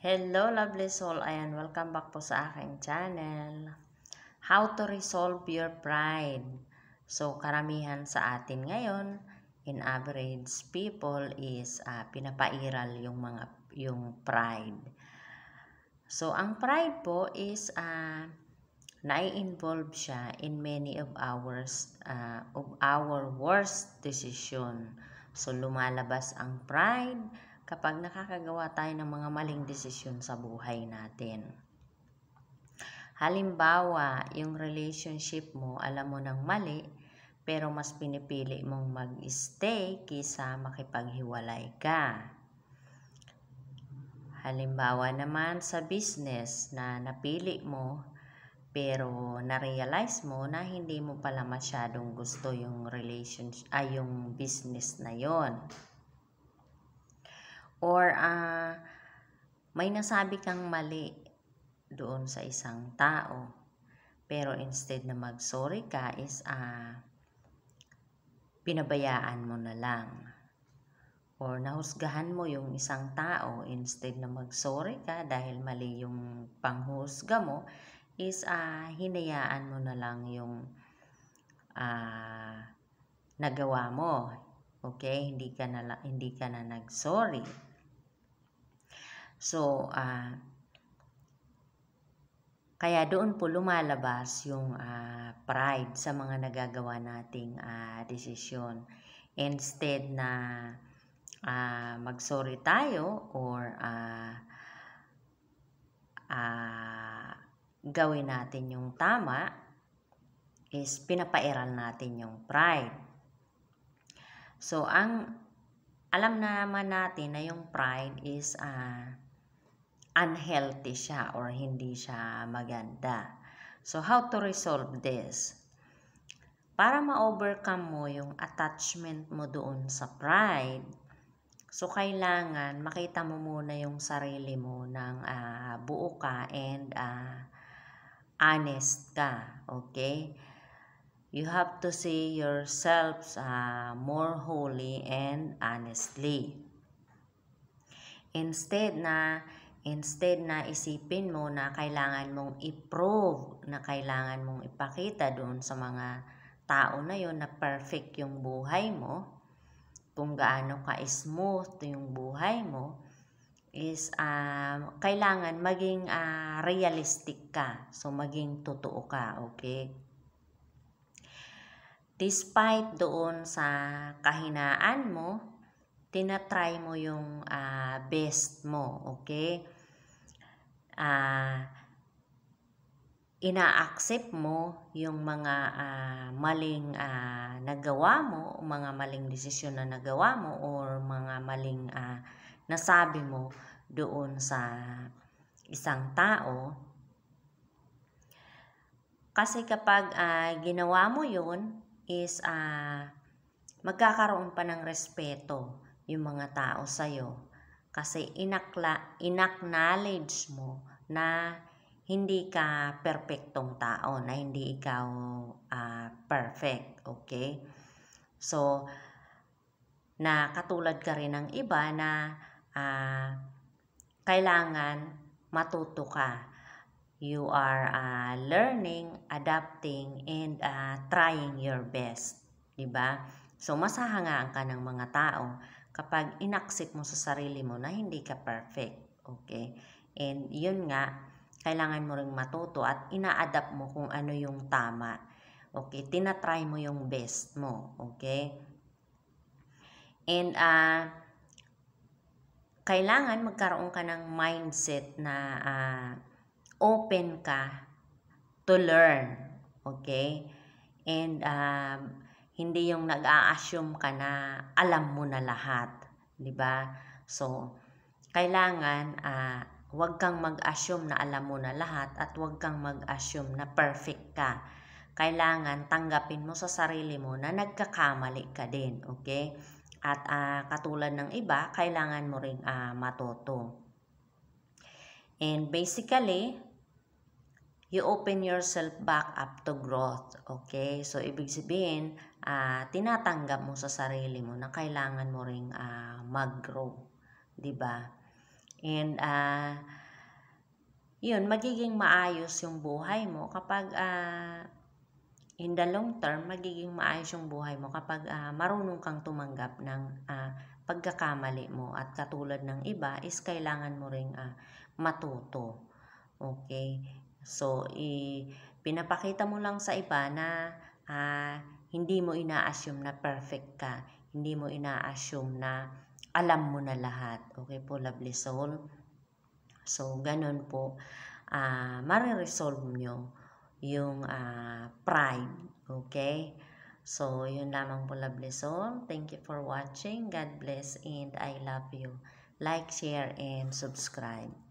Hello lovely soul, ayan, welcome back po sa aking channel. How to resolve your pride. So karamihan sa atin ngayon, in average people is uh, pinapairal yung mga yung pride. So ang pride po is uh, nai-involve siya in many of ours uh, of our worst decision. So lumalabas ang pride kapag nakakagawa tayo ng mga maling desisyon sa buhay natin. Halimbawa, yung relationship mo, alam mo ng mali, pero mas pinipili mong mag-stay kisa makipaghiwalay ka. Halimbawa naman sa business na napili mo pero na-realize mo na hindi mo pala masyadong gusto yung relationship ay yung business na yon or uh, may nasabi kang mali doon sa isang tao. Pero instead na mag-sorry ka is uh, pinabayaan mo na lang. Or nahusgahan mo yung isang tao instead na mag-sorry ka dahil mali yung panghusga mo is uh, hinayaan mo na lang yung uh, nagawa mo. Okay, hindi ka na hindi ka na nag-sorry. So, uh, kaya doon po lumalabas yung uh, pride sa mga nagagawa nating uh, desisyon. Instead na uh, magsorry tayo or uh, uh, gawin natin yung tama is pinapairal natin yung pride. So, ang alam naman natin na yung pride is uh, unhealthy siya or hindi siya maganda. So, how to resolve this? Para ma-overcome mo yung attachment mo doon sa pride, so kailangan makita mo muna yung sarili mo ng uh, buo ka and uh, honest ka. Okay? You have to see yourselves uh, ah, more wholly and honestly. Instead na Instead na isipin mo na kailangan mong i-prove, na kailangan mong ipakita doon sa mga tao na yon na perfect yung buhay mo, kung gaano ka-smooth yung buhay mo, is um, kailangan maging uh, realistic ka. So, maging totoo ka, okay? Despite doon sa kahinaan mo, tinatry mo yung uh, best mo, okay? Uh, ina-accept mo yung mga uh, maling uh, nagawa mo, mga maling desisyon na nagawa mo or mga maling uh, nasabi mo doon sa isang tao. Kasi kapag uh, ginawa mo yun is uh, magkakaroon pa ng respeto yung mga tao sa'yo. Kasi inakla, inacknowledge mo na hindi ka perfectong tao, na hindi ikaw uh, perfect, okay? So, na katulad ka rin ng iba na uh, kailangan matuto ka. You are uh, learning, adapting, and uh, trying your best. Diba? So, masahangaan ka ng mga tao kapag inaksip mo sa sarili mo na hindi ka perfect. Okay? And yun nga, kailangan mo ring matuto at ina-adapt mo kung ano yung tama. Okay? Tinatry mo yung best mo. Okay? And, uh, kailangan magkaroon ka ng mindset na uh, open ka to learn. Okay? And, um, uh, hindi yung nag-a-assume ka na alam mo na lahat, 'di ba? So, kailangan uh, Huwag kang mag-assume na alam mo na lahat at huwag kang mag-assume na perfect ka. Kailangan tanggapin mo sa sarili mo na nagkakamali ka din, okay? At uh, katulad ng iba, kailangan mo ring uh, matuto. And basically, you open yourself back up to growth. Okay? So, ibig sabihin, uh, tinatanggap mo sa sarili mo na kailangan mo ring uh, mag-grow. ba diba? And, uh, yun, magiging maayos yung buhay mo kapag uh, in the long term, magiging maayos yung buhay mo kapag uh, marunong kang tumanggap ng uh, pagkakamali mo at katulad ng iba is kailangan mo ring uh, matuto. Okay? So, i pinapakita mo lang sa iba na uh, hindi mo ina-assume na perfect ka. Hindi mo ina-assume na alam mo na lahat. Okay po, lovely soul? So, ganun po. Uh, ah, mariresolve nyo yung uh, pride. Okay? So, yun lamang po, lovely soul. Thank you for watching. God bless and I love you. Like, share, and subscribe.